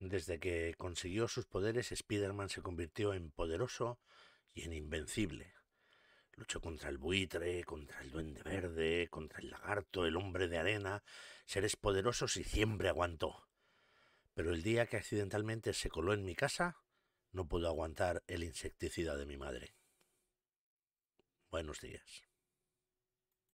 Desde que consiguió sus poderes, Spider-Man se convirtió en poderoso y en invencible. Luchó contra el buitre, contra el duende verde, contra el lagarto, el hombre de arena, seres poderosos y siempre aguantó. Pero el día que accidentalmente se coló en mi casa, no pudo aguantar el insecticida de mi madre. Buenos días.